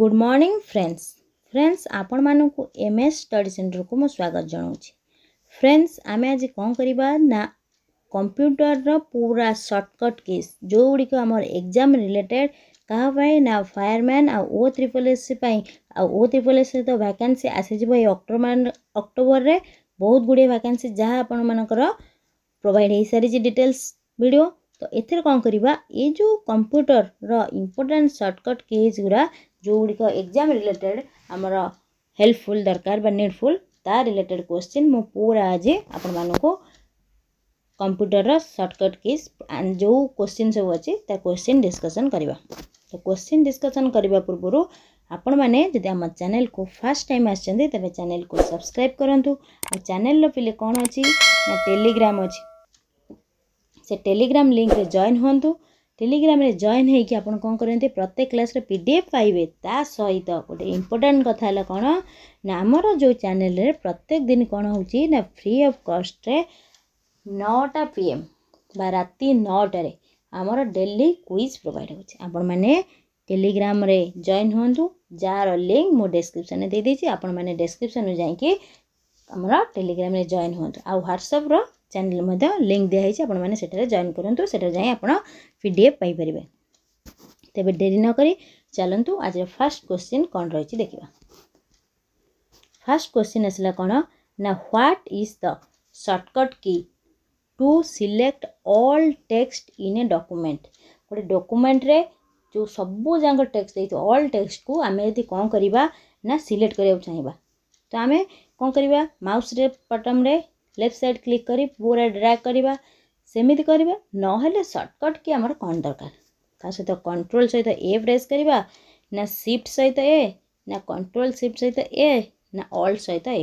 Good morning friends friends ଆପଣମାନଙ୍କୁ MS study ଷ୍ଟଡ଼ି ସେଣ୍ଟରକୁ ମୁଁ ସ୍ୱାଗତ ଜଣାଉଛି ଫ୍ରେଣ୍ଡସ୍ ଆମେ ଆଜି କ'ଣ କରିବା ନା କମ୍ପ୍ୟୁଟରର ପୁରା ସର୍ଟକଟ୍ କେସ୍ ଯେଉଁଗୁଡ଼ିକ ଆମର ଏକ୍ଜାମ୍ ରିଲେଟେଡ଼୍ କାହା ପାଇଁ ନା ଫାୟାରମ୍ୟାନ୍ ଆଉ ଓ ତ୍ରିପଲ୍ ଏସ୍ ପାଇଁ ଆଉ ଓ ତ୍ରିପଲ୍ ଏସ୍ ସହିତ ଭ୍ୟାକାନ୍ସି ଆସିଯିବ ଏଇ ଅକ୍ଟୋବର ଅକ୍ଟୋବରରେ ବହୁତ ଗୁଡ଼ିଏ ଭ୍ୟାକାନ୍ସି ଯାହା ଆପଣମାନଙ୍କର ପ୍ରୋଭାଇଡ଼ ହେଇସାରିଛି ଡିଟେଲ୍ସ ଭିଡ଼ିଓ ତ ଏଥିରେ କ'ଣ କରିବା ଏ ଯେଉଁ କମ୍ପ୍ୟୁଟରର ଇମ୍ପୋର୍ଟାଣ୍ଟ ସର୍ଟକଟ୍ କେସ୍ ଗୁଡ଼ା जो गुड़िक एग्जाम रिलेटेड आमर हेल्पफुल दरकार निडफुल रिलेटेड क्वेश्चन मु पूरा आज आपण मानक कंप्यूटर सर्टकट किस जो क्वेश्चन सब अच्छे क्वेश्चन डिस्कसन करवा तो क्वेश्चन डिस्कसन करवा पूर्व आपण मैंने आम चेल को फास्ट टाइम आबे चैनल को सब्सक्राइब करूँ चेल रिले कौन अच्छी टेलीग्राम अच्छी से टेलीग्राम लिंक जॉन हूँ टेलीग्राम जॉन होगी आप कौन करते प्रत्येक क्लास पी डी एफ ता सहित गोटे इम्पोर्टाट कथा कौन ना आमर जो चेल प्रत्येक दिन कौन हो फ्री अफ कस्ट्रे नौटा पी एम राति नौटे आमर डेली क्विज प्रोवाइड होने टेलीग्राम जॉन हूँ जार लिंक मो डेस्क्रिपन दे देसी आपने डेस्क्रिपन जाइ आमर टेलीग्राम जॉन हूँ आउ ह्वाट्सअप्र चेल लिंक दिखाई आपठार जइन करूँ से जाए पी डी एफ तेज डेरी नक चलतु आज फास्ट क्वेश्चन कौन रही देखा फास्ट क्वेश्चन आसला कौन ना what is the shortcut key to select all text in a document गोटे डॉक्यूमेंट रे जो सब जाक टेक्स्ट देते ऑल टेक्स्ट को आम यदि कौन करवा सिलेक्ट कराया चाहिए तो आम कौन कर माउस बटम्रे लेफ्ट सैड क्लिक कर पूरा ड्राग करवा सेमती करवा ना सर्टकट कि आम कौन दरकार सहित कंट्रोल सहित ए प्रेस करवा ना सिफ्ट सहित ए ना कंट्रोल सिफ्ट सहित ए ना अल्ट सहित ए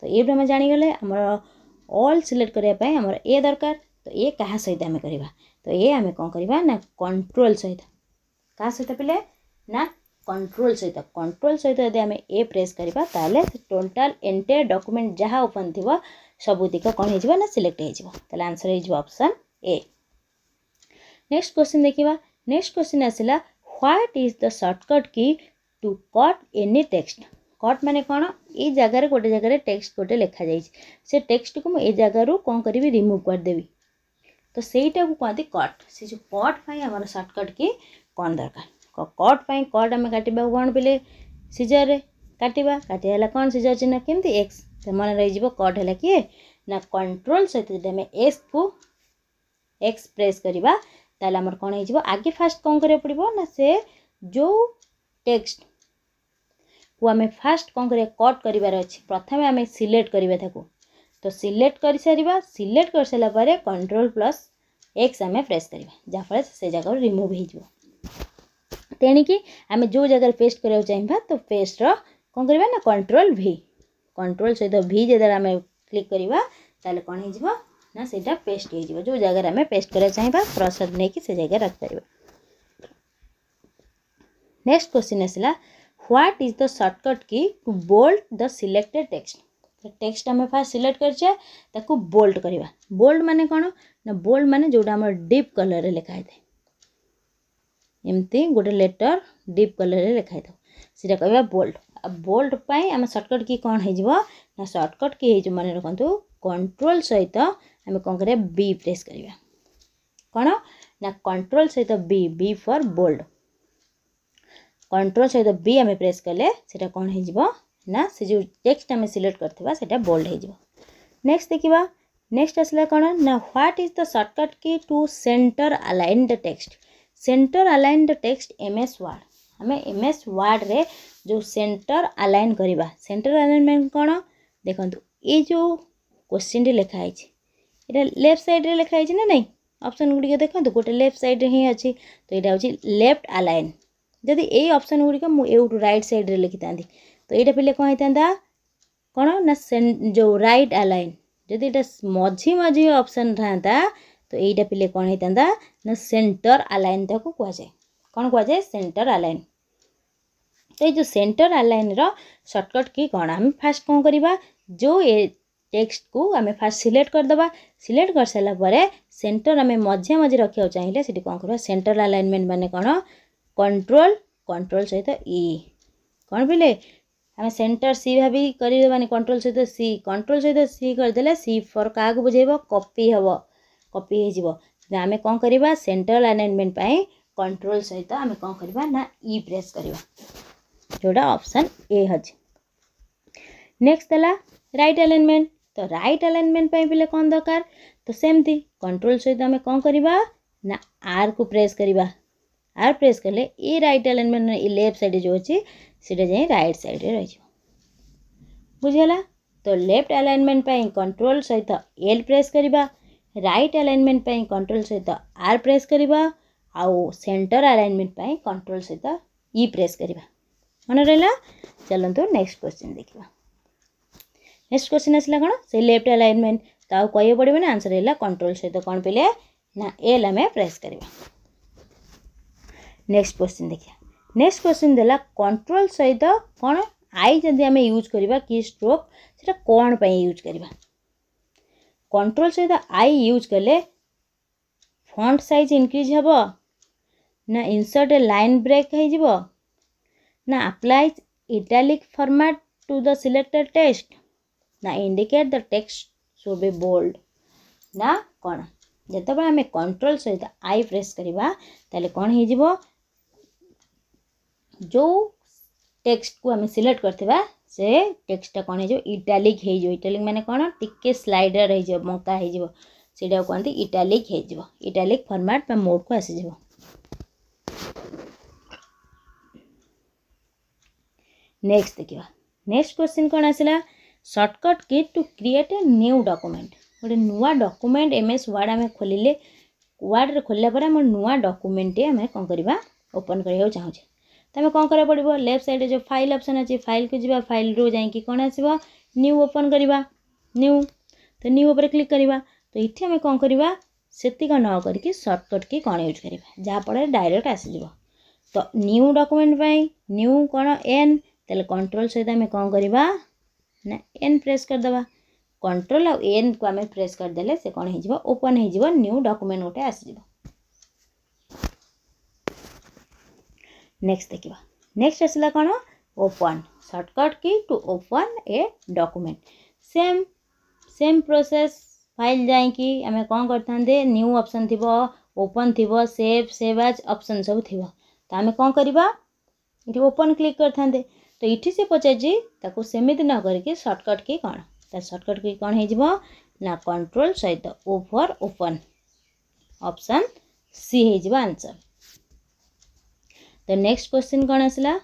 तो ये आम जाणीगले आम अल सिलेक्ट करवाई ए दरकार तो ये क्या सहित आम करवा तो ये आम कौन करवा कंट्रोल सहित क्या सहित पहले ना कंट्रोल सहित कंट्रोल सहित यदि आम ए प्रेस करवा टोटाल एंटे डक्यूमेंट जहाँ ओपन थोड़ा सब दिक कौन हो select answer option A next question देखा नेक्स्ट क्वेश्चन आसला what is the shortcut key to cut any text cut मैंने कौन ये जगार गोटे जगह टेक्सट गोटे लिखा जाए टेक्सट को मुझे जगह कौन करी रिमुव करदेवि तो सहीटा को कहते कट से जो कट पर सर्टकट की कौन दरकार कट पर कट आम काटा कौन बोले सीजर में काटा काटा कौन सीजर चिन्ह केमती एक्स से मन रही कट है कि ना कंट्रोल सहित जो एक्स को एक्स प्रेस करवा कौन हो आगे फास्ट कौन कर पड़ो ना से जो टेक्स्ट को आम फास्ट कौन कर कट कर प्रथम आम सिलेक्ट करवा तो सिलेक्ट कर सर सिलेक्ट कर सारापर कंट्रोल प्लस एक्स आम प्रेस करवा जहाँफल से जगह रिमुव हो तेणिकी आम जो जगह पेस्ट कराया चाहिए तो पेस्ट्र कौन करवा कंट्रोल भी कंट्रोल सहित भि जो आम क्लिक करवा तेल कौन हो सीटा पेस्ट हो जो जगह आम पेस्ट करा चाहिए प्रसाद नहीं कि जगह रखिपर नेक्स्ट क्वेश्चन आसला what is the shortcut key to bold the selected text text आम फास्ट सिलेक्ट करा बोल्ड करवा बोल्ड मान कौन ना बोल्ड मान जो डीप कलर में लिखाई था एमती गोटे लेटर डीप कलर में लिखाई था सीटा कह बोल्ड बोल्ट आम सर्टकट की कौन हो सर्टकट कि हो मन रखु कंट्रोल सहित आम कौन कर प्रेस करवा कौन ना कंट्रोल सहित B B for bold control सहित बी आम प्रेस कले कौन हो ना से जो टेक्सट आम सिलेक्ट करा बोल्ड हो नेक्स्ट देखा नेक्स्ट आसा कौन ना what is the shortcut key to centre align the text centre align the text MS S वार्ड ଆମେ ଏମ୍ ଏସ୍ ୱାର୍ଡ଼ରେ ଯେଉଁ ସେଣ୍ଟର ଆଲାଇନ୍ କରିବା ସେଣ୍ଟର ଆଲାଇନମେଣ୍ଟ କ'ଣ ଦେଖନ୍ତୁ ଏଇ ଯେଉଁ କୋଶ୍ଚିନ୍ଟି ଲେଖା ହେଇଛି ଏଇଟା ଲେଫ୍ଟ ସାଇଡ଼୍ରେ ଲେଖା ହେଇଛି ନା ନାହିଁ ଅପସନ୍ ଗୁଡ଼ିକ ଦେଖନ୍ତୁ ଗୋଟେ ଲେଫ୍ଟ ସାଇଡ଼୍ରେ ହିଁ ଅଛି ତ ଏଇଟା ହେଉଛି ଲେଫ୍ଟ ଆଲାଇନ୍ ଯଦି ଏଇ ଅପସନ୍ ଗୁଡ଼ିକ ମୁଁ ଏଉଠୁ ରାଇଟ୍ ସାଇଡ଼୍ରେ ଲେଖିଥାନ୍ତି ତ ଏଇଟା ପିଲେ କ'ଣ ହେଇଥାନ୍ତା କ'ଣ ନା ଯେଉଁ ରାଇଟ୍ ଆଲାଇନ୍ ଯଦି ଏଇଟା ମଝି ମଝି ଅପସନ୍ ଥାନ୍ତା ତ ଏଇଟା ପିଲେ କ'ଣ ହେଇଥାନ୍ତା ନା ସେଣ୍ଟର ଆଲାଇନ୍ ତାକୁ କୁହାଯାଏ କ'ଣ କୁହାଯାଏ ସେଣ୍ଟର ଆଲାଇନ୍ ତ ଏଇ ଯେଉଁ ସେଣ୍ଟର ଆଲାଇନ୍ର ସର୍ଟକଟ୍ କି କ'ଣ ଆମେ ଫାଷ୍ଟ କ'ଣ କରିବା ଯେଉଁ ଏ ଟେକ୍ସଟକୁ ଆମେ ଫାଷ୍ଟ ସିଲେକ୍ଟ କରିଦେବା ସିଲେକ୍ଟ କରିସାରିଲା ପରେ ସେଣ୍ଟର ଆମେ ମଝିଆ ମଝି ରଖିବାକୁ ଚାହିଁଲେ ସେଠି କ'ଣ କରିବା ସେଣ୍ଟର ଆଲାଇନମେଣ୍ଟ ମାନେ କ'ଣ କଣ୍ଟ୍ରୋଲ କଣ୍ଟ୍ରୋଲ ସହିତ ଇ କ'ଣ ପିଲେ ଆମେ ସେଣ୍ଟର ସି ଭାବି କରିବା ମାନେ କଣ୍ଟ୍ରୋଲ ସହିତ ସି କଣ୍ଟ୍ରୋଲ ସହିତ ସି କରିଦେଲେ ସି ଫର୍ କାହାକୁ ବୁଝେଇବ କପି ହେବ କପି ହେଇଯିବ ଆମେ କ'ଣ କରିବା ସେଣ୍ଟ୍ରାଲ ଆଲାଇନମେଣ୍ଟ ପାଇଁ कंट्रोल सहित आम कौन करवा ना इ प्रेस करवा जोड़ा ऑप्शन ए अच्छे नेक्स्ट है रईट आलाइनमेंट तो रईट आलाइनमेंट पर कौन दरकार तो सेमती कंट्रोल सहित आम कौन करवा ना आर को प्रेस करवा आर प्रेस कले ए रईट आलाइनमेंट ए लेफ्ट सैड जो अच्छे ସେଇଟା ଯାଇ ରାଇଟ୍ ସାଇଡ଼୍ରେ ରହିଯିବ ବୁଝିଗଲା ତ ଲେଫ୍ଟ ଆଲାଇନମେଣ୍ଟ ପାଇଁ କଣ୍ଟ୍ରୋଲ୍ ସହିତ ଏଲ୍ ପ୍ରେସ୍ କରିବା ରାଇଟ୍ ଆଲାଇନମେଣ୍ଟ ପାଇଁ କଣ୍ଟ୍ରୋଲ୍ ସହିତ ଆର୍ ପ୍ରେସ୍ କରିବା आउ सेंटर आलइनमेंट कंट्रोल सहित इ प्रेस करवा मन रहा चलत नेक्स्ट क्वेश्चन देखा नेक्स्ट क्वेश्चन आसला कौन से लेफ्ट आलइनमेंट तो आगे कह पड़े ना आंसर है कंट्रोल सहित कौन पे ना एल आम प्रेस करवा नेक्स्ट क्वेश्चन देखा नेक्स्ट क्वेश्चन देला कंट्रोल सहित कौन आई जब आम यूज करवा कि स्ट्रोक से कौन पर यूज करवा कंट्रोल सहित आई यूज कले फंट सैज इनक्रिज हाँ ना इनसर्ट लाइन ब्रेक हो ना apply italic format to the selected text ना इंडिकेट द टेक्स्ट सु बी बोल्ड ना कौन जो आम कंट्रोल सहित आई प्रेस करवा कौन हो जो टेक्स्ट को आम सिलेक्ट कर से टेक्सटा कौन हो इटालिक इटालिक मैंने कौन टी स्लाइडर हो बंका होटा कहते इटालिक इटालिक फर्माट मोड को आसीज नेक्स्ट देखा नेक्स्ट क्वेश्चन कौन आसला shortcut key to create a new document गोटे नुआ डॉक्यूमेंट एम एस वार्ड आम खोल वार्ड खोलला पर नुआ डकुमेंटे आम कौन करवा ओपन कर चाहूँ तो आम कौन कर पड़ो लेफ्ट साइड जो फाइल अप्सन अच्छे फाइल को जी फाइल रू जा कौन आस ओपन करवा तो न्यू उपर क्लिक करवा तो ये आम कौन करवा से न करके सर्टकट कि कौन यूज करवा जहाँफल डायरेक्ट आसीज तो न्यू डॉक्यूमेंट डकुमेंट न्यू कौन एन तेल कंट्रोल सहित आम कौन कर एन प्रेस कर करदे कंट्रोल आउ एन को आम प्रेस कर करदे से कौन ओपन न्यू डॉक्यूमेंट गोटे आसीज नेक्स्ट देखा नेक्स्ट आसला कौन open shortcut key to open a document same same process file जाए कौन करू अपसन थी ओपन थी सेव सेवाज अपसन सब थी तो आम कौन करवा ओपन क्लिक करें तो ये से पचारमी न करके सर्टकट कि कौन सर्टकट कि कौन हो कंट्रोल सहित ओभर ओपन ऑप्शन सी हो आंसर तो नेक्स्ट क्वेश्चन कौन आसला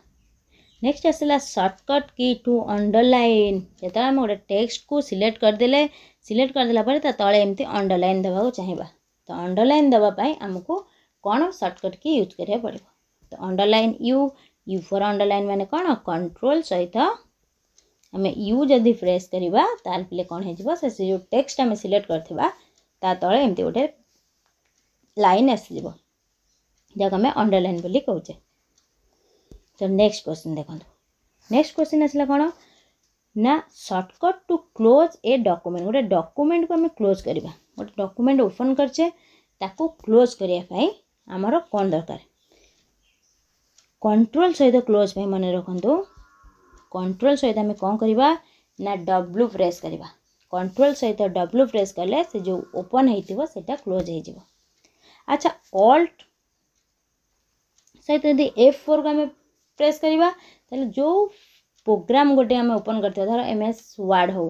नेक्स्ट आसला सर्टकट कि टू अंडरलैन जितने गोटे टेक्सट को सिलेक्ट करदे सिलेक्ट करदे तले एमती अंडरलैन देवा चाहिए तो अंडरलैन देवाई आमको कौन सर्टकट कि यूज करा पड़ा तो underline U U for underline ମାନେ କ'ଣ କଣ୍ଟ୍ରୋଲ୍ ସହିତ ଆମେ ୟୁ ଯଦି ପ୍ରେସ୍ କରିବା ତାହେଲେ କ'ଣ ହେଇଯିବ ସେ ଯେଉଁ ଟେକ୍ସଟ୍ ଆମେ ସିଲେକ୍ଟ କରିଥିବା ତା ତଳେ ଏମିତି ଗୋଟେ ଲାଇନ୍ ଆସିଯିବ ଯାହାକୁ ଆମେ ଅଣ୍ଡରଲାଇନ୍ ବୋଲି କହୁଛେ ତ ନେକ୍ସଟ କ୍ୱେଶ୍ଚିନ୍ ଦେଖନ୍ତୁ ନେକ୍ସଟ କ୍ୱେଶ୍ଚିନ୍ ଆସିଲା କ'ଣ ନା shortcut to close a document ଗୋଟେ ଡକୁମେଣ୍ଟକୁ ଆମେ କ୍ଲୋଜ୍ କରିବା ଗୋଟେ ଡକୁମେଣ୍ଟ ଓପନ୍ କରିଛେ ତାକୁ କ୍ଲୋଜ୍ କରିବା ପାଇଁ ଆମର କ'ଣ ଦରକାର कंट्रोल सहित क्लोज पर मन रखु कंट्रोल सहित आम कौन करवा ना डब्लू प्रेस करवा कंट्रोल सहित डब्ल्यू प्रेस कले से जो ओपन होता क्लोज होल्ट सहित यदि एफ फोर को आम प्रेस करवा जो प्रोग्राम गोटे आम ओपन कर एम एस वार्ड हो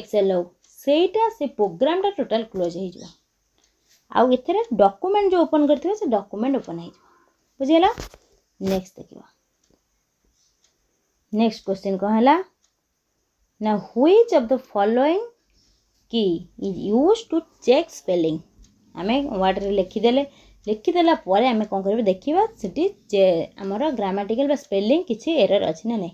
एक्सएल हो सहीटा से प्रोग्रामा टोटाल क्लोज हो डॉक्यूमेंट जो ओपन कर डॉक्यूमेंट ओपन हो बुझेगा नेक्स्ट देख नेक्स्ट क्वेश्चन कौन है ना ह्विच अफ द फलोईंग की is use to check spelling आम वार्डरे लिखिदे लिखिदेला आम कौन कर देखा सीटी आम ग्रामाटिकल स्पेलींग किसी एरर अच्छे ना ना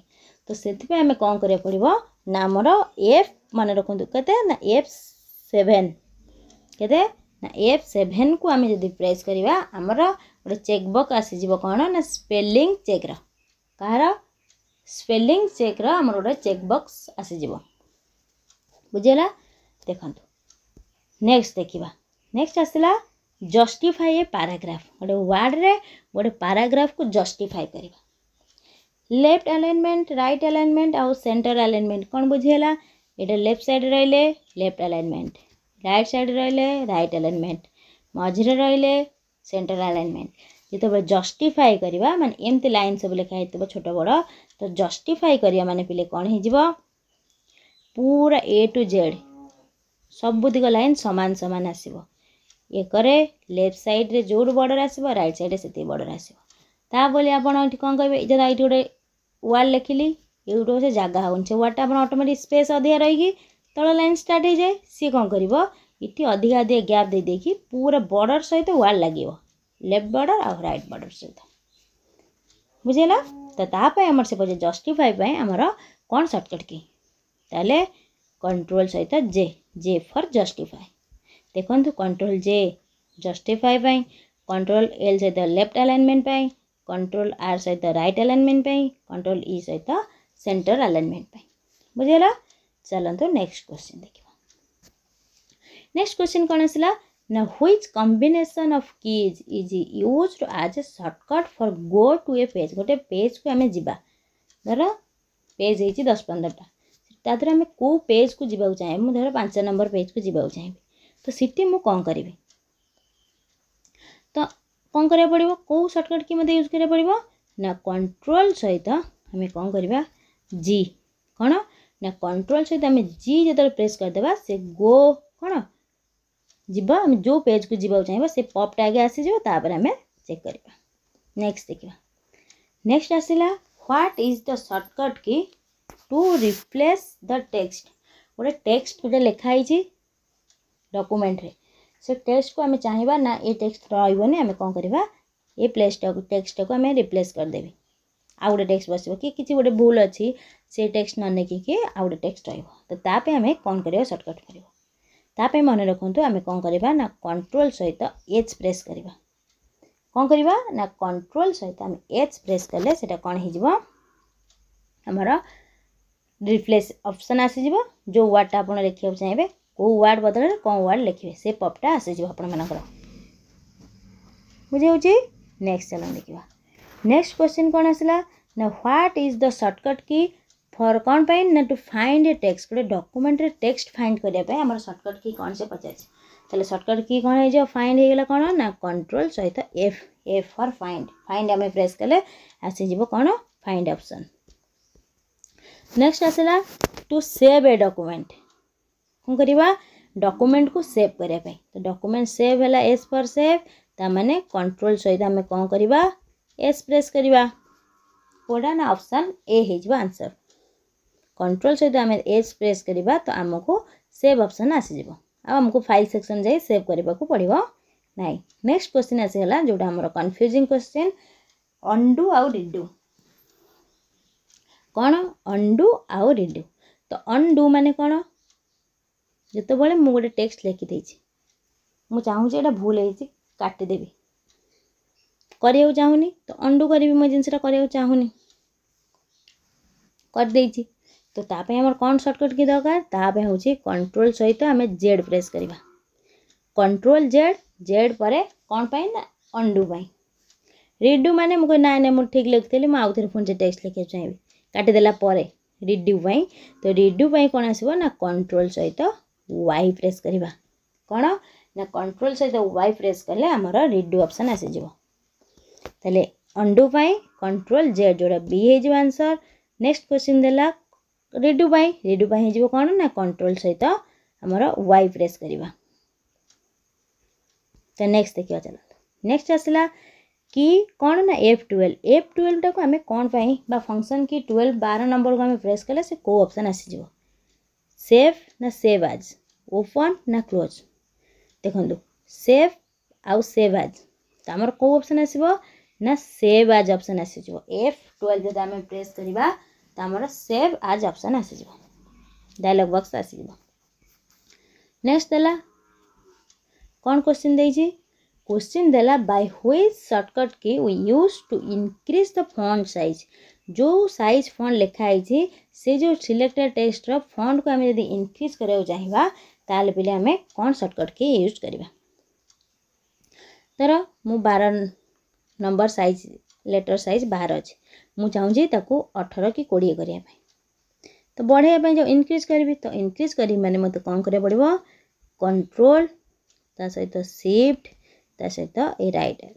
तो से आम कौन कर एफ मन रखु के एफ सेभेन के एफ सेभेन को आम जब प्रेस करवा आमर ଗୋଟେ ଚେକ୍ ବକ୍ ଆସିଯିବ କ'ଣ ନା ସ୍ପେଲିଂ ଚେକ୍ର କାହାର ସ୍ପେଲିଂ ଚେକ୍ର ଆମର ଗୋଟେ ଚେକ୍ ବକ୍ସ ଆସିଯିବ ବୁଝିଗଲା ଦେଖନ୍ତୁ ନେକ୍ସଟ ଦେଖିବା ନେକ୍ସଟ ଆସିଲା ଜଷ୍ଟିଫାଏ ଏ ପାରାଗ୍ରାଫ୍ ଗୋଟେ ୱାର୍ଡ଼ରେ ଗୋଟେ ପାରାଗ୍ରାଫ୍କୁ ଜଷ୍ଟିଫାଏ କରିବା ଲେଫ୍ଟ ଆଲାଇନମେଣ୍ଟ ରାଇଟ୍ ଆଲାଇନମେଣ୍ଟ ଆଉ ସେଣ୍ଟର ଆଲାଇନମେଣ୍ଟ କ'ଣ ବୁଝିହେଲା ଏଇଟା ଲେଫ୍ଟ ସାଇଡ଼୍ ରହିଲେ ଲେଫ୍ଟ ଆଲାଇନମେଣ୍ଟ ରାଇଟ୍ ସାଇଡ଼୍ ରହିଲେ ରାଇଟ୍ ଆଲାଇନମେଣ୍ଟ ମଝିରେ ରହିଲେ सेन्टर माने जतिबे लाइन सब सबै लेखाहे छोटो बडो त जस्टिफाई माने जा मैले कन्ज्यो पूरा ए टु जेड सब सबुदिक लाइन समान समान आसीबो एकरे लेफ्ट साइड साइड रे जोड आसीबो राइट सइड्रे जो बर्डर आसब रइट सइड्रेस बर्डर आसेको ताले आउन कि गएर वाड लेखि एउटा वाटा आपण ऑटोमेटिक स्पेस लाइन स्टार्ट तल जाय स्टार्टा कोन करिवो इटे अधिका अधिक गैप दे देखी पूरा बॉर्डर सहित वाल लगे लेफ्ट बॉर्डर आ रईट बर्डर सहित बुझेगा तो तापर से जस्टिफाई आमर कौन सर्टकट की तेल कंट्रोल सहित जे जे फर जस्टिफाए देखो control J justify control L सहित लेफ्ट आलाइनमेंट कंट्रोल आर सहित रईट आलाइनमेंट कंट्रोल इ सहित सेन्टर आलाइनमेंट बुझेगा चलो नेक्स्ट तो क्वेश्चन देखिए नेक्स्ट क्वेश्चन कौन आसा ना which combination of keys is use as a shortcut for go to a page गोटे पेज को आम जा पेज हो दस पंद्रहटा तादर आम को पेज को जवाक चाहे मुझे पांच नंबर पेज को जवाक चाहे तो सीट मुझे कौन करी तो कौन कराया सर्टकट कि मतलब यूज कराया पड़ो ना कंट्रोल सहित आम कौन कर जी कौन ना कंट्रोल सहित आम जी जो प्रेस करदे से गो कौन जीवा जो पेज को जी चाहिए से पप टैग आसीजर आम चेक करवा नेक्स्ट देखा नेक्स्ट आसला what is the shortcut key to replace the text गोटे टेक्सट गोटे लिखाई डकुमेंट्रे से टेक्सट को आम चाहिए ना ये टेक्सट रही आम कौन करवा ये प्लेसटा को टेक्सटा को आम रिप्लेस करदेवी आउ गए टेक्स बस कि किसी गोटे भूल अच्छी से टेक्सट न नेकि आउ गए टेक्स्ट रोक आम कौन कर सर्टकट कर ତା ପାଇଁ ମନେ ରଖନ୍ତୁ ଆମେ କ'ଣ କରିବା ନା କଣ୍ଟ୍ରୋଲ୍ ସହିତ ଏଚ୍ ପ୍ରେସ୍ କରିବା କ'ଣ କରିବା ନା କଣ୍ଟ୍ରୋଲ୍ ସହିତ ଆମେ ଏଚ୍ ପ୍ରେସ୍ କଲେ ସେଇଟା କ'ଣ ହେଇଯିବ ଆମର ରିପ୍ଲେସ୍ ଅପସନ୍ ଆସିଯିବ ଯେଉଁ ୱାର୍ଡ଼ଟା ଆପଣ ଲେଖିବାକୁ ଚାହିଁବେ କେଉଁ ୱାର୍ଡ଼ ବଦଳରେ କେଉଁ ୱାର୍ଡ଼ ଲେଖିବେ ସେ ପପ୍ଟା ଆସିଯିବ ଆପଣମାନଙ୍କର ବୁଝାଉଛି ନେକ୍ସଟ ଚାଲନ୍ତୁ ଦେଖିବା ନେକ୍ସଟ କ୍ୱେଶ୍ଚିନ୍ କ'ଣ ଆସିଲା ନା ହ୍ୱାଟ୍ ଇଜ୍ ଦ ସର୍ଟକଟ୍ କି फर कौन पर ना टू फाइंड ए टेक्सट गोटे डकुमेंट टेक्सट फाइंड करने सर्टकट की कौन से पचारे सर्टकट की कौन हो फाइंड हो गाला कौन ना कंट्रोल सहित एफ ए फर फाइंड फाइंड आम प्रेस कले आसीज कौन फाइंड अपसन नेक्स्ट आसला टू सेव ए डक्यूमेंट कौन करवा डकुमेंट को सेव करने तो डक्यूमेंट सेव है एस फर सेव तेने कंट्रोल सहित आम कौन करवा एस प्रेस करवा कौटा ना अपसन ए होसर कंट्रोल सहित आम एज प्रेस करवा तो आमको सेव अप्सन आसीज आमको फाइल सेक्शन जाए सेव करने को पड़ो ना नेक्स्ट क्वेश्चन आसीगला जो कन्फ्यूजिंग क्वेश्चन अंडु आउ रिडु कौन अंडु आउ रिडु तो अंडु मान कौन जिते बड़े मुझे गोटे टेक्स्ट लिखी दे यहाँ भूल काटिदेवी कर तो अंडु करी मो जिन चाहूनी करदे तो तापर कौन सर्टकट की दरकार ताप हूँ कंट्रोल सहित आम जेड प्रेस करवा कंट्रोल जेड जेड पर कौन ना अंडू पाई रिड्यू मैंने मुझे ना ना मुझे ठीक लिखी मुझे आउ थे फोन से टेक्स लिखे चाहिए काटिदेला रिड्यू तो रिड्यू कौन आस कंट्रोल सहित वाई प्रेस करवा कौन ना कंट्रोल सहित वाई प्रेस कले आम रिड्यू अपसन आसीज तेल अंडू पाई कंट्रोल जेड जोड़ा बी हो आंसर नेक्स्ट क्वेश्चन देला रेडु बाई रेडु बाई हो कौन ना कंट्रोल सहित आम वाई प्रेस करवा तो नेक्स्ट देखिए चल नेक्स्ट आसला कि कौन ना एफ ट्वेल्व एफ ट्वेल्वटा को आम कौन बा फंक्शन की ट्वेल्व बार नंबर को आम प्रेस कले से कौ अपसन आसीज सेफ ना सेव आज ओपन ना क्लोज देखूँ सेफ आउ सेव आज तो आमर कौ अपसन आसव ना save as option आसीज F twelve जो आम प्रेस करवा तो आमर सेव आज अपसन आसीज डायलग बक्स आसीज नेक्स्ट देला कौन क्वेश्चन देजी क्वेश्चन देला बाय हुई shortcut key use to increase the font size जो सैज फंड लिखाई से जो सिलेक्टेड टेस्ट फंड को हमें इनक्रीज कराया चाहिए ताल पहले आम कौन सर्टकट के यूज करवा तर मु बार नंबर सैज लेटर सैज बाहर अच्छे मुझे ताको अठर कि कोड़े करने तो बढ़ेगा जो इनक्रिज करी तो इनक्रिज कर मैंने मत कौन कर कंट्रोल सहित सिफ्ट सहित ए रईटर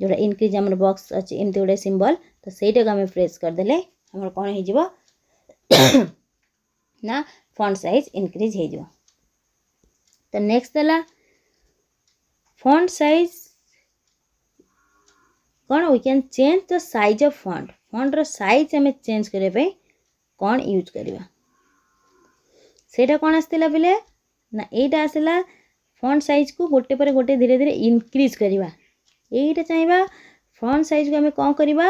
जो इनक्रिज आम बक्स अच्छे एमती गोटे सिम्बल तो सहीटा को आम प्रेस करदे आम कौन हो ना फंड सैज इनक्रिज हो तो नेक्स्ट है फंड सैज कौन we can change the size of font font रईज आम चेज करने कौन यूज करवा से कौन आसा बोले ना यहाँ आसला फंड सैज को गोटे पर गोटे धीरे धीरे इनक्रिज करवा यहीटा चाहिए फंड सैज को आम कौन करवा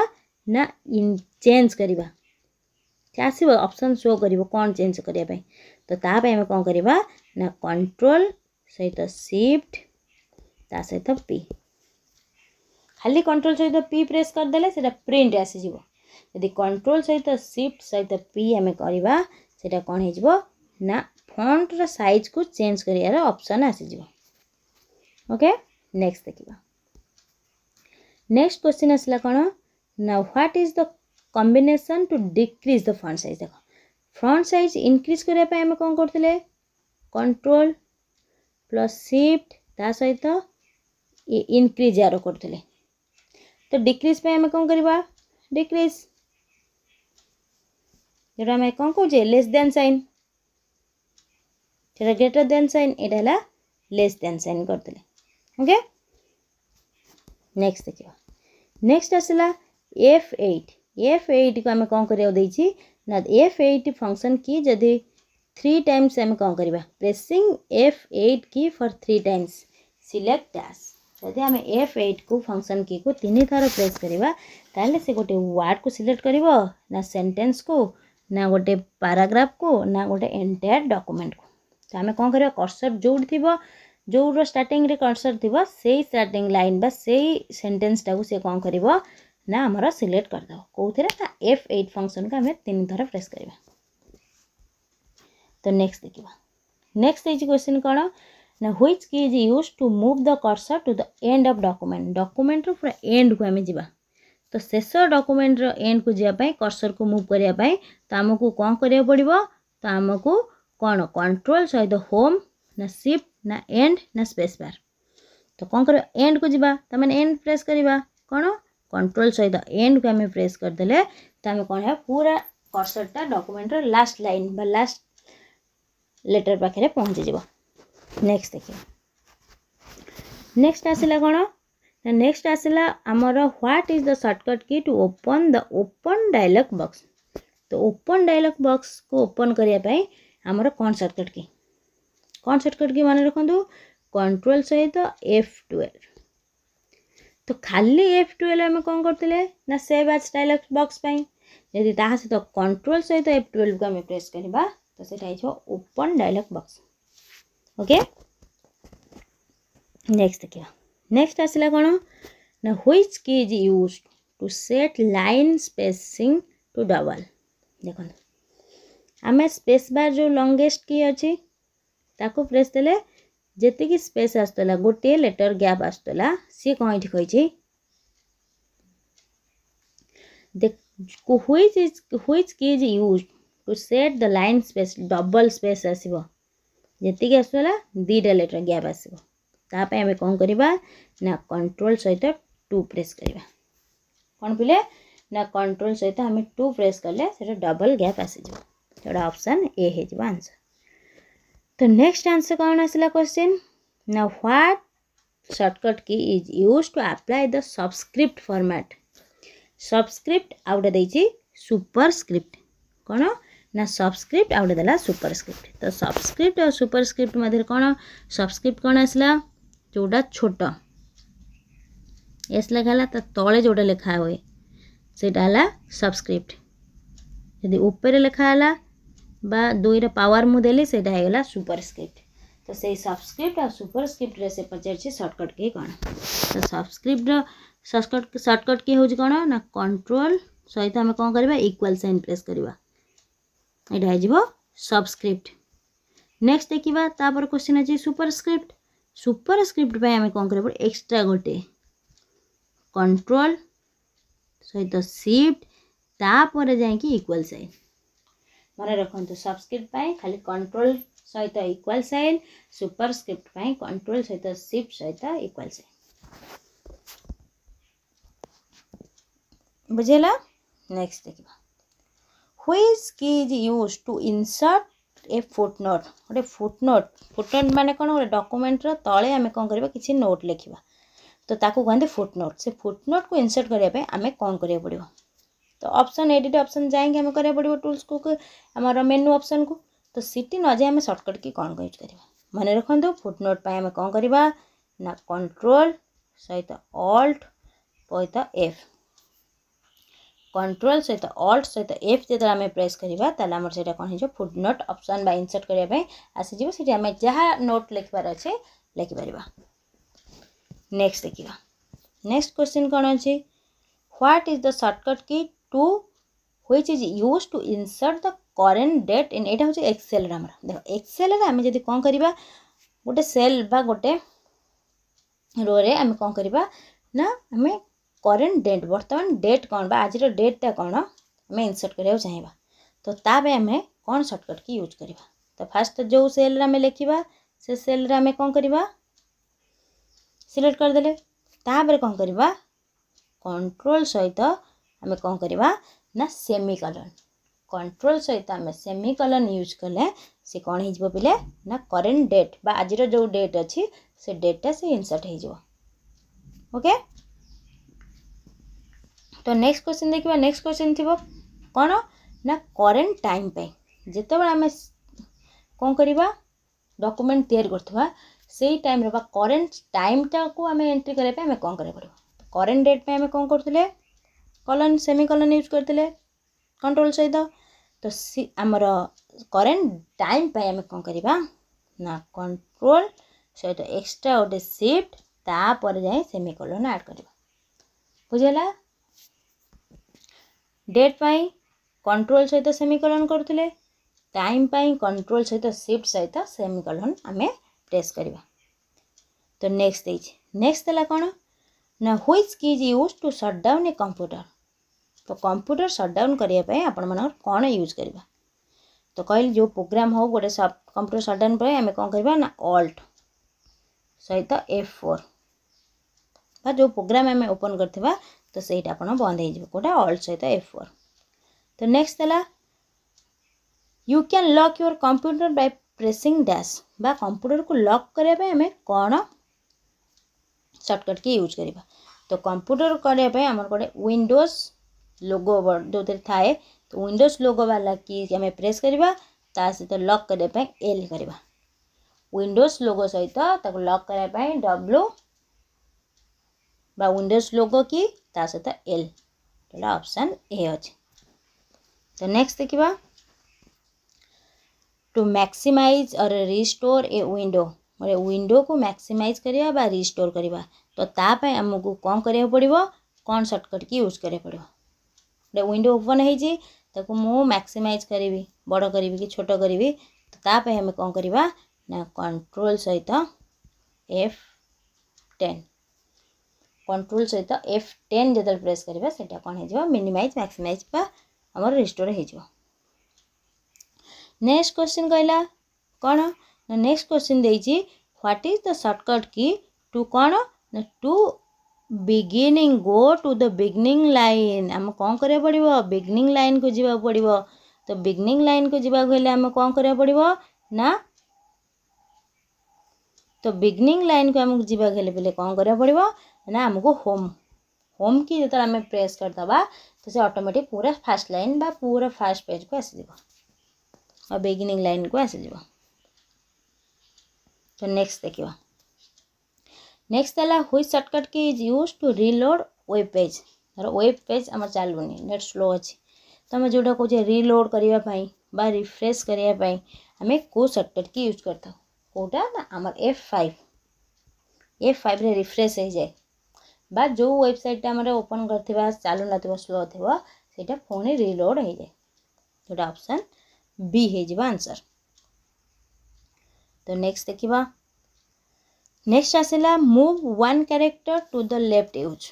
ना इन चेज करवा आसब अपसन शो कर कौन चेज करने तो आम कौन करवा कंट्रोल सहित सिफ्ट ता सहित पी ଖାଲି କଣ୍ଟ୍ରୋଲ୍ ସହିତ ପି ପ୍ରେସ୍ କରିଦେଲେ ସେଇଟା ପ୍ରିଣ୍ଟ ଆସିଯିବ ଯଦି କଣ୍ଟ୍ରୋଲ୍ ସହିତ ସିଫ୍ଟ ସହିତ ପି ଆମେ କରିବା ସେଇଟା କ'ଣ ହେଇଯିବ ନା ଫଣ୍ଟର ସାଇଜ୍କୁ ଚେଞ୍ଜ କରିବାର ଅପସନ୍ ଆସିଯିବ ଓକେ ନେକ୍ସଟ ଦେଖିବା ନେକ୍ସଟ କ୍ୱେଶ୍ଚିନ୍ ଆସିଲା କ'ଣ ନା what is the combination to decrease the font size ଦେଖ ଫ୍ରଣ୍ଟ ସାଇଜ୍ ଇନକ୍ରିଜ୍ କରିବା ପାଇଁ ଆମେ କ'ଣ କରୁଥିଲେ କଣ୍ଟ୍ରୋଲ୍ ପ୍ଲସ୍ ସିଫ୍ଟ ତା ସହିତ ଇନକ୍ରିଜ୍ ଆରୋ କରୁଥିଲେ तो डिक्रिज पे आम कौन करवा डिक्रीज जो आम कौन कौजे लेस देन सैन जो ग्रेटर देन सैन ये लेस देन सैन करदे ओके नेक्स्ट देख नेक्स्ट आसला एफ एट एफ एट को आम कौन कर एफ एट फंक्शन की जदि थ्री टाइम्स आम कौन करवा pressing F eight key for three times select text जदि आम एफ एट को फंक्शन की को तीन थर प्रेस करवा से गोटे वार्ड को सिलेक्ट कर ना सेंटेन्स को ना गोटे पाराग्राफ को ना गोटे एंटायर डॉक्यूमेंट को तो आम कौन करसेप्ट जो भी थी जो स्टार्टिंग रे कनसर थी से स्टार्टिंग लाइन वही सेन्टेन्सटा को सी कौन कर ना आम सिलेक्ट करद कौ थे ना एफ एट फंक्शन को आम तीन थर प्रेस करवा तो नेक्स्ट देखा नेक्स्ट क्वेश्चन कौन Now which key is used to move the cursor to the end of document. Document ରୁ ପୁରା end କୁ ଆମେ ଯିବା। ତ ଶେଷ document ର end କୁ ଯିବା ପାଇଁ cursor କୁ move କରିବା ପାଇଁ ତ ଆମକୁ କ'ଣ କରିବାକୁ ପଡ଼ିବ? ତ ଆମକୁ କ'ଣ control ସହିତ home ନା shift ନା end ନା space bar। ତ କ'ଣ କରିବା end କୁ ଯିବା। ତାମାନେ end press କରିବା। କ'ଣ? control ସହିତ end କୁ ଆମେ press କରିଦେଲେ ତ ଆମେ କ'ଣ ହେବ ପୁରା cursor ଟା document ର last line ବା last letter ପାଖରେ ପହଞ୍ଚିଯିବ। नेक्स्ट देखिए नेक्स्ट आसला कौन ना नेक्स्ट आसला आमर what is the shortcut key to open the open dialog box तो ओपन डायलग बक्स को ओपन करने आमर कौन सर्टकट की कौन सर्टकट की मन रखु कंट्रोल सहित एफ ट्वेल्व तो खाली एफ ट्वेल्व आम कौन करते ना सेव डायलग बक्स जी ता सहित कंट्रोल सहित एफ ट्वेल्व को आम प्रेस करवा तो सीटा open dialog box okay next ଦେଖିବା ನೆಕ್ಸ್ಟ್ ଆସିଲା କ'ଣ ନା which key is use to set line spacing to double ଦେଖନ୍ତୁ ଆମେ ସ୍ପେସ୍ ବାର୍ ଯେଉଁ ଲଙ୍ଗେଷ୍ଟ କି ଅଛି ତାକୁ ପ୍ରେସ୍ ଦେଲେ ଯେତିକି ସ୍ପେସ୍ ଆସୁଥିଲା ଗୋଟିଏ ଲେଟର୍ ଗ୍ୟାପ୍ ଆସୁଥିଲା ସିଏ କ'ଣ ଏଇଠି କହିଛି which is which key is use to set the line space double space ଆସିବ जी आसाला दुटा लेटर गैप आसपाई आम कौन करवा कंट्रोल सहित टू प्रेस करवा कौन बोले ना कंट्रोल सहित आम टू प्रेस कले डबल गैप आसा अपसन ए हो आंसर तो नेक्स्ट आंसर कौन आसला क्वेश्चन ना what shortcut key is use to apply the subscript format subscript out गए सुपर स्क्रिप्ट कौन ना सब्सक्रिप्ट सबस्क्रिप्ट आउ गोटे सुपरस्क्रिप्ट तो सब्सक्रिप्ट और सुपरस्क्रिप्ट मध्य कौन सब्सक्रिप्ट कौन आसला जोड़ा छोट एस लिखाला तो तले जो लिखा हुए सेटा है सब्सक्रिप्ट यदि ऊपर लिखा बा दुईर पावर मुझे सेटा हो सुपरस्क्रिप्ट तो से सबस्क्रिप्ट और सुपरस्क्रिप्ट से पचारे सर्टकट किए कौन तो सबस्क्रिप्ट सर्टकट सर्टकट किए हूँ कौन ना कंट्रोल सहित आम कौन करवा इक्वाल सैन प्रेस करवा यहाँ हो सबस्क्रिप्ट नेक्स्ट देखा तापर क्वेश्चन अच्छे सुपर सुपरस्क्रिप्ट सुपरस्क्रिप्ट आम कौन कर एक्सट्रा गोटे कंट्रोल सहित तो सीफ्ट तापर जाकि इक्वाल सैन मन रखत तो सबस्क्रिप्ट खाली कंट्रोल सहित तो इक्वाल सैन स्क्रिप्ट कंट्रोल सहित तो सीफ्ट सहित तो इक्वाल सैन बुझेगा नेक्स्ट देखा which is use to insert a footnote गोटे फुटनोट फुटनोट मैंने कौन गोटे डकुमेंटर तले आम कौन कर नोट लिखा तो ताको कहते फुटनोट से फुटनोट को इनसर्ट करने आम कौन कर तो अप्सन एडिट अप्सन जाए पड़ो टूल्स को आम मेन्यू अप्सन को तो सीट न जाए सर्टकट कि कौन यूज कर मन रखु फुटनोट पर आम कौन करवा कंट्रोल सहित अल्ट सहित एफ कंट्रोल सहित अल्ट सहित एफ जो आम प्रेस करवा आम से कौन हो फुड नोट अप्सन इनसर्ट करने आसीज से आम जहाँ नोट लिखबार अच्छे लिखिपर नेक्स्ट देखा नेक्स्ट क्वेश्चन कौन अच्छे what is the shortcut key to which is use to insert the current date in यहाँ हूँ एक्सेल देख एक्सेल आम जब कौन करवा गोटे सेल बा गोटे रे आम कौन करवा ना आम करेन्ट डेट बर्तमान डेट कौन आज डेटा कौन आम इनसर्ट तो तो कर चाहिए तो आम कौन सर्टकट की यूज करवा तो फास्ट जो सेल आम लिखा से सेल रे आम कौन कर सिलेक्ट करदे कौन करवा कंट्रोल सहित आम कौन करवा ना सेमिकलन कंट्रोल सहित आम सेमिकलन यूज कले से कौन हो पे ना करेन्ट डेट बा आज जो डेट अच्छी से डेटा से इनसर्ट होके okay? ତ ନେକ୍ସଟ କ୍ୱେଶ୍ଚିନ୍ ଦେଖିବା ନେକ୍ସଟ କ୍ୱେଶ୍ଚିନ୍ ଥିବ କ'ଣ ନା କରେଣ୍ଟ ଟାଇମ୍ ପାଇଁ ଯେତେବେଳେ ଆମେ କ'ଣ କରିବା ଡକୁମେଣ୍ଟ ତିଆରି କରୁଥିବା ସେଇ ଟାଇମ୍ରେ ବା କରେଣ୍ଟ ଟାଇମ୍ଟାକୁ ଆମେ ଏଣ୍ଟ୍ରି କରିବା ପାଇଁ ଆମେ କ'ଣ କରିବାକୁ ପଡ଼ିବ କରେଣ୍ଟ ଡେଟ୍ ପାଇଁ ଆମେ କ'ଣ କରୁଥିଲେ କଲନ୍ ସେମି କଲନ୍ ୟୁଜ୍ କରିଥିଲେ କଣ୍ଟ୍ରୋଲ୍ ସହିତ ତ ସି ଆମର କରେଣ୍ଟ ଟାଇମ୍ ପାଇଁ ଆମେ କ'ଣ କରିବା ନା କଣ୍ଟ୍ରୋଲ୍ ସହିତ ଏକ୍ସଟ୍ରା ଗୋଟେ ସିଫ୍ଟ ତାପରେ ଯାଇ ସେମି କଲନ୍ ଆଡ଼୍ କରିବା ବୁଝିଗଲା डेट पर कंट्रोल सहित सेमिकलन करुले टाइम पर कंट्रोल सहित सिफ्ट सहित सेमिकलन आम प्रेस करवा तो नेक्स्ट देख नेक्स्ट है कौन ना which keys use to shut down a computer तो कंप्यूटर सट डाउन करने आपण कौन यूज करवा तो कह जो प्रोग्राम हो गए कंप्यूटर सट डाउन आम कौन करवा अल्ट सहित एफ फोर जो प्रोग्राम आम ओपन कर तो सही से बंद होटा अल्ट सहित एफ फोर तो नेक्स्ट है you can lock your computer by pressing dash बा कंप्यूटर को लक करने आम कौन सर्टकट की यूज करवा तो कंप्यूटर करने गोटे विंडोज लोगो जो थाए तो विंडोज लोगो वाला कि आम प्रेस करवा सहित लक करने एल करवा विंडोज लोगो सहित लक करने डब्ल्यू बा विंडोज लोगो कि ତା ସହିତ ଏଲ୍ ଯେଉଁଟା ଅପସନ୍ ଏ ଅଛି ତ ନେକ୍ସଟ ଦେଖିବା to maximise or restore a window ଗୋଟେ ୱିଣ୍ଡୋକୁ ମ୍ୟାକ୍ସିମାଇଜ୍ କରିବା ବା ରିଷ୍ଟୋର୍ କରିବା ତ ତା ପାଇଁ ଆମକୁ କ'ଣ କରିବାକୁ ପଡ଼ିବ କ'ଣ ସର୍ଟକଟ୍ କି ୟୁଜ୍ କରିବାକୁ ପଡ଼ିବ ଗୋଟେ ୱିଣ୍ଡୋ ଓପନ୍ ହେଇଛି ତାକୁ ମୁଁ ମ୍ୟାକ୍ସିମାଇଜ୍ କରିବି ବଡ଼ କରିବି କି ଛୋଟ କରିବି ତ ତା ପାଇଁ ଆମେ କ'ଣ କରିବା ନା କଣ୍ଟ୍ରୋଲ୍ ସହିତ ଏଫ୍ ଟେନ୍ କଣ୍ଟ୍ରୋଲ୍ ସହିତ ଏଫ୍ ଟେନ୍ ଯେତେବେଳେ ପ୍ରେସ୍ କରିବା ସେଇଟା କ'ଣ ହେଇଯିବ ମିନିମାଇଜ୍ ମ୍ୟାକ୍ସିମାଇଜ୍ ବା ଆମର ରିଷ୍ଟୋର୍ ହେଇଯିବ ନେକ୍ସଟ କ୍ୱେଶ୍ଚିନ୍ କହିଲା କ'ଣ ନା ନେକ୍ସଟ କ୍ୱେଶ୍ଚିନ୍ ଦେଇଛି what is the shortcut key to କ'ଣ ନା to beginning go to the beginning line ଆମେ କ'ଣ କରିବାକୁ ପଡ଼ିବ ବିଗିନିଂ ଲାଇନ୍କୁ ଯିବାକୁ ପଡ଼ିବ ତ ବିଗିନିଂ ଲାଇନ୍କୁ ଯିବାକୁ ହେଲେ ଆମେ କ'ଣ କରିବାକୁ ପଡ଼ିବ ନା ତ ବିଗିନିଂ ଲାଇନ୍କୁ ଆମକୁ ଯିବାକୁ ହେଲେ ବୋଲେ କ'ଣ କରିବାକୁ ପଡ଼ିବ है आमको होम होम की जो आम प्रेस करदे तो सी अटोमेटिक पूरा फास्ट लाइन बा पूरा फास्ट पेज को आसीज और बिगिनिंग लाइन को आसीज तो नेक्स्ट देख नेक्ट है which shortcut key is use to reload web page धर वेब पेज आम चलूनि नेट स्लो अच्छे तो आम जोटा कौन रिलोड करने बा रिफ्रेस करवाई आम कौ सर्टकट कि यूज करता कौटा ना आम F five F five refresh हो जाए जो वेबसाइट ओपन कर चलू न स्लो थोड़ा पुणी रिलोड हो जाए जो अपसन बी हो आंसर तो नेक्स्ट देखा नेक्स्ट आसला move one character to the left use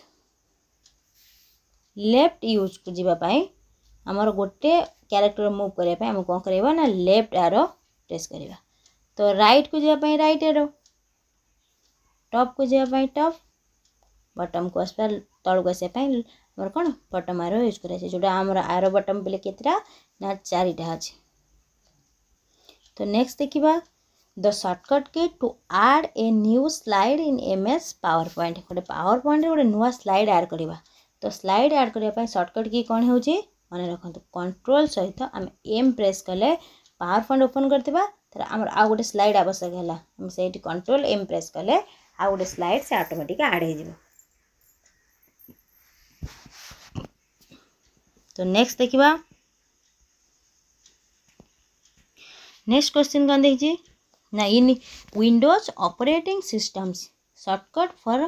left use को जीवापाई आमर गोटे क्यारेक्टर मुव करने कौन कर लेफ्ट आरो प्रेस करवा तो राइट को जीवाई रईट आरो टप को जीवाई टप बटम को आसपा तल को आसपापर कौन बटम आरो यूज कर जो आरो बटम बोले के ना चार अच्छे तो नेक्स्ट देखा the shortcut key to add a new slide in M S PowerPoint गोटे पावर पॉइंट गोटे नुआ स्लाइड आड करवा तो स्लाइड आड करने सर्टकट की कौन हो मन रखु कंट्रोल सहित आम एम प्रेस कले पावर पॉइंट ओपन करें आम स्लाइड आवश्यक है कंट्रोल एम प्रेस कले आ गए स्लाइड से अटोमेटिक आड हो तो नेक्स्ट देखा नेक्स्ट क्वेश्चन कौन देखिए ना in Windows operating systems shortcut for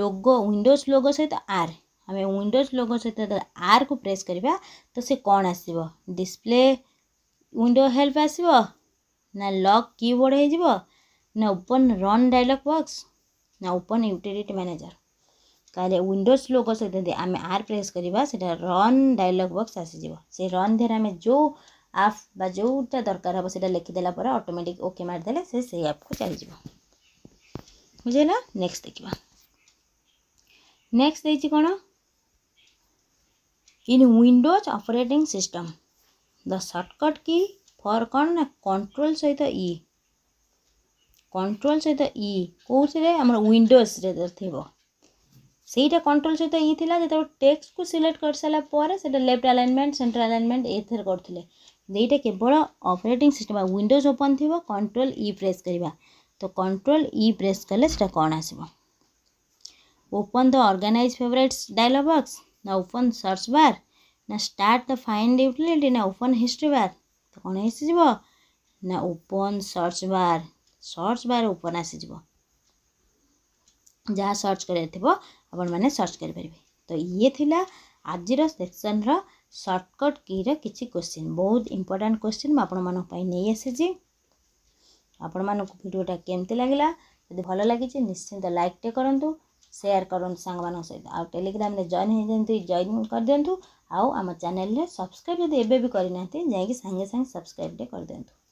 logo Windows logo सहित आर आम विंडोज लोगो सहित आर को प्रेस करवा तो से कौन आसव डिस्प्ले विंडो हेल्प आसव ना लॉक कीबोर्ड हो ना ओपन रन डायलॉग बॉक्स ना ओपन यूटिलिटी मैनेजर तेल विंडोज लोक सहित आम आर प्रेस करवा रन डायलग बक्स आसीज से रन देर आम जो आप जोटा दरकार हम से लिखिदे अटोमेटिक ओके मारदे से सही आप को चलीज बुझे नेक्स्ट देख नेक्स्ट देखिए कौन in Windows operating system the shortcut key for कौन ना कंट्रोल सहित ई कंट्रोल सहित ई कौन आम विंडोज थी सहीटा कंट्रोल सहित ये जो टेक्स को सिलेक्ट कर सारापर से लेफ्ट आलइनमेंट सेन्टर आलइनमेंट ए थे करते यहीटा केवल अपरेटिंग सिस्टम विंडोज ओपन थी कंट्रोल इ प्रेस करवा तो कंट्रोल इ प्रेस कले कौन आस open the organise favourites dialog box ना ओपन सर्च बार ना स्टार्ट द फाइन यूटिलिटी ना ओपन हिस्ट्री बार तो कौन आसीज ना open search bar search bar open आसीज जहाँ सर्च कर आपने सर्च करें तो ये आज सेक्शन रर्टकट की किसी क्वेश्चन बहुत इंपोर्टाट क्वेश्चन मुझे नहीं आसीच्ची आपण मानक भिडटा केमती लगला जब भल लगी निश्चिंत लाइक टे करूँ सेयार कर सांग सहित आ टेलीग्राम जॉन हो जाती जॉन कर दिंतु आम चेल सब्सक्राइब यदि एवं भी करना जाए सांगे सांगे सब्सक्राइब टे कर दिंतु